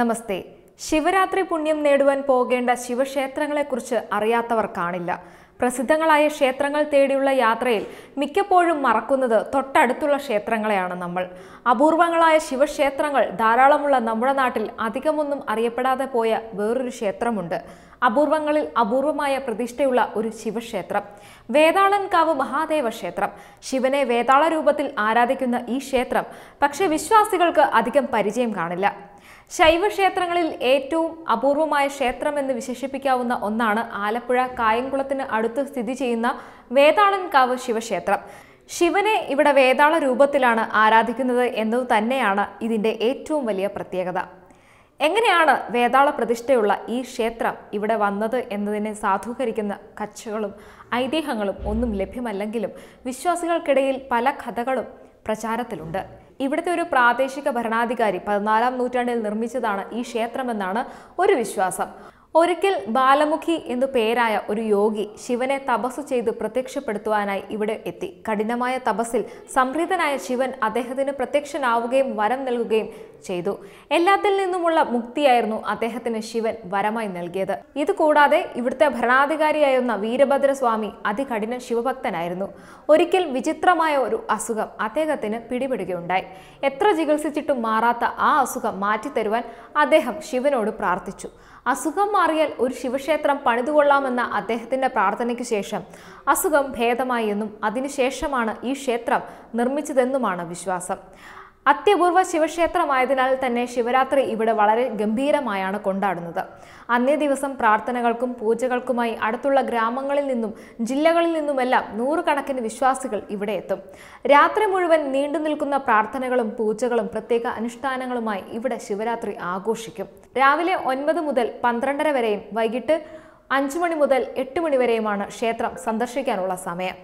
നമസ്തേ ശിവരാത്രി പുണ്യം നേടുവാൻ പോകേണ്ട ശിവക്ഷേത്രങ്ങളെക്കുറിച്ച് അറിയാത്തവർ കാണില്ല പ്രസിദ്ധങ്ങളായ ക്ഷേത്രങ്ങൾ തേടിയുള്ള യാത്രയിൽ മിക്കപ്പോഴും മറക്കുന്നത് തൊട്ടടുത്തുള്ള ക്ഷേത്രങ്ങളെയാണ് നമ്മൾ അപൂർവങ്ങളായ ശിവക്ഷേത്രങ്ങൾ ധാരാളമുള്ള നമ്മുടെ നാട്ടിൽ അധികമൊന്നും അറിയപ്പെടാതെ പോയ വേറൊരു ക്ഷേത്രമുണ്ട് അപൂർവങ്ങളിൽ അപൂർവമായ പ്രതിഷ്ഠയുള്ള ഒരു ശിവക്ഷേത്രം വേതാളൻകാവ് മഹാദേവ ക്ഷേത്രം ശിവനെ വേതാള രൂപത്തിൽ ആരാധിക്കുന്ന ഈ ക്ഷേത്രം പക്ഷേ വിശ്വാസികൾക്ക് അധികം പരിചയം കാണില്ല ശൈവക്ഷേത്രങ്ങളിൽ ഏറ്റവും അപൂർവമായ ക്ഷേത്രം എന്ന് വിശേഷിപ്പിക്കാവുന്ന ഒന്നാണ് ആലപ്പുഴ കായംകുളത്തിന് അടുത്ത് സ്ഥിതി ചെയ്യുന്ന വേതാളൻകാവ് ശിവക്ഷേത്രം ശിവനെ ഇവിടെ വേതാള രൂപത്തിലാണ് ആരാധിക്കുന്നത് എന്നത് തന്നെയാണ് ഇതിൻ്റെ ഏറ്റവും വലിയ പ്രത്യേകത എങ്ങനെയാണ് വേതാള പ്രതിഷ്ഠയുള്ള ഈ ക്ഷേത്രം ഇവിടെ വന്നത് എന്നതിനെ സാധൂകരിക്കുന്ന കച്ചകളും ഐതിഹ്യങ്ങളും ഒന്നും ലഭ്യമല്ലെങ്കിലും വിശ്വാസികൾക്കിടയിൽ പല കഥകളും പ്രചാരത്തിലുണ്ട് ഇവിടുത്തെ ഒരു പ്രാദേശിക ഭരണാധികാരി പതിനാലാം നൂറ്റാണ്ടിൽ നിർമ്മിച്ചതാണ് ഈ ക്ഷേത്രമെന്നാണ് ഒരു വിശ്വാസം ഒരിക്കൽ ബാലമുഖി എന്നു പേരായ ഒരു യോഗി ശിവനെ തപസ് ചെയ്ത് പ്രത്യക്ഷപ്പെടുത്തുവാനായി ഇവിടെ എത്തി കഠിനമായ തപസ്സിൽ സംപ്രീതനായ ശിവൻ അദ്ദേഹത്തിന് പ്രത്യക്ഷനാവുകയും വരം നൽകുകയും ചെയ്തു എല്ലാത്തിൽ നിന്നുമുള്ള മുക്തിയായിരുന്നു അദ്ദേഹത്തിന് ശിവൻ വരമായി നൽകിയത് ഇതുകൂടാതെ ഇവിടുത്തെ ഭരണാധികാരിയായിരുന്ന വീരഭദ്രസ്വാമി അതികഠിന ശിവഭക്തനായിരുന്നു ഒരിക്കൽ വിചിത്രമായ ഒരു അസുഖം അദ്ദേഹത്തിന് പിടിപെടുകയുണ്ടായി എത്ര ചികിത്സിച്ചിട്ടും മാറാത്ത ആ അസുഖം മാറ്റിത്തരുവാൻ അദ്ദേഹം ശിവനോട് പ്രാർത്ഥിച്ചു അസുഖം മാറിയാൽ ഒരു ശിവക്ഷേത്രം പണിതുകൊള്ളാമെന്ന അദ്ദേഹത്തിന്റെ പ്രാർത്ഥനയ്ക്ക് ശേഷം അസുഖം ഭേദമായി എന്നും അതിനുശേഷമാണ് ഈ ക്ഷേത്രം നിർമ്മിച്ചതെന്നുമാണ് വിശ്വാസം അത്യപൂർവ ശിവക്ഷേത്രമായതിനാൽ തന്നെ ശിവരാത്രി ഇവിടെ വളരെ ഗംഭീരമായാണ് കൊണ്ടാടുന്നത് അന്നേ ദിവസം പ്രാർത്ഥനകൾക്കും പൂജകൾക്കുമായി അടുത്തുള്ള ഗ്രാമങ്ങളിൽ നിന്നും ജില്ലകളിൽ നിന്നുമെല്ലാം നൂറുകണക്കിന് വിശ്വാസികൾ ഇവിടെ എത്തും രാത്രി മുഴുവൻ നീണ്ടു നിൽക്കുന്ന പ്രാർത്ഥനകളും പൂജകളും പ്രത്യേക അനുഷ്ഠാനങ്ങളുമായി ഇവിടെ ശിവരാത്രി ആഘോഷിക്കും രാവിലെ ഒൻപത് മുതൽ പന്ത്രണ്ടര വരെയും വൈകിട്ട് അഞ്ചു മണി മുതൽ എട്ട് മണി വരെയുമാണ് ക്ഷേത്രം സന്ദർശിക്കാനുള്ള സമയം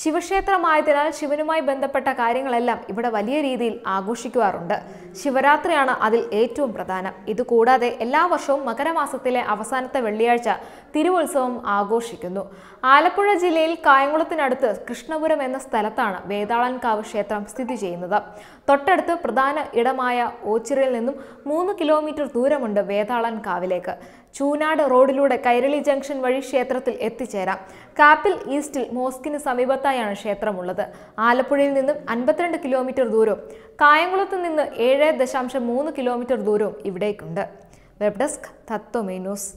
ശിവക്ഷേത്രമായതിനാൽ ശിവനുമായി ബന്ധപ്പെട്ട കാര്യങ്ങളെല്ലാം ഇവിടെ വലിയ രീതിയിൽ ആഘോഷിക്കാറുണ്ട് ശിവരാത്രിയാണ് അതിൽ ഏറ്റവും പ്രധാനം ഇതുകൂടാതെ എല്ലാ വർഷവും മകരമാസത്തിലെ അവസാനത്തെ വെള്ളിയാഴ്ച തിരുവുത്സവം ആഘോഷിക്കുന്നു ആലപ്പുഴ ജില്ലയിൽ കായംകുളത്തിനടുത്ത് കൃഷ്ണപുരം എന്ന സ്ഥലത്താണ് വേതാളൻകാവ് ക്ഷേത്രം സ്ഥിതി ചെയ്യുന്നത് തൊട്ടടുത്ത് പ്രധാന ഇടമായ ഓച്ചിറയിൽ നിന്നും മൂന്ന് കിലോമീറ്റർ ദൂരമുണ്ട് വേതാളൻകാവിലേക്ക് ചൂനാട് റോഡിലൂടെ കൈരളി ജംഗ്ഷൻ വഴി ക്ഷേത്രത്തിൽ എത്തിച്ചേരാം കാപ്പിൽ ഈസ്റ്റിൽ മോസ്കിന് സമീപം സമീപത്തായാണ് ക്ഷേത്രമുള്ളത് ആലപ്പുഴയിൽ നിന്നും അൻപത്തിരണ്ട് കിലോമീറ്റർ ദൂരവും കായംകുളത്ത് നിന്ന് ഏഴ് ദശാംശം മൂന്ന് കിലോമീറ്റർ ദൂരവും ഇവിടേക്കുണ്ട് വെബ് ഡെസ്ക് തത്വമേ ന്യൂസ്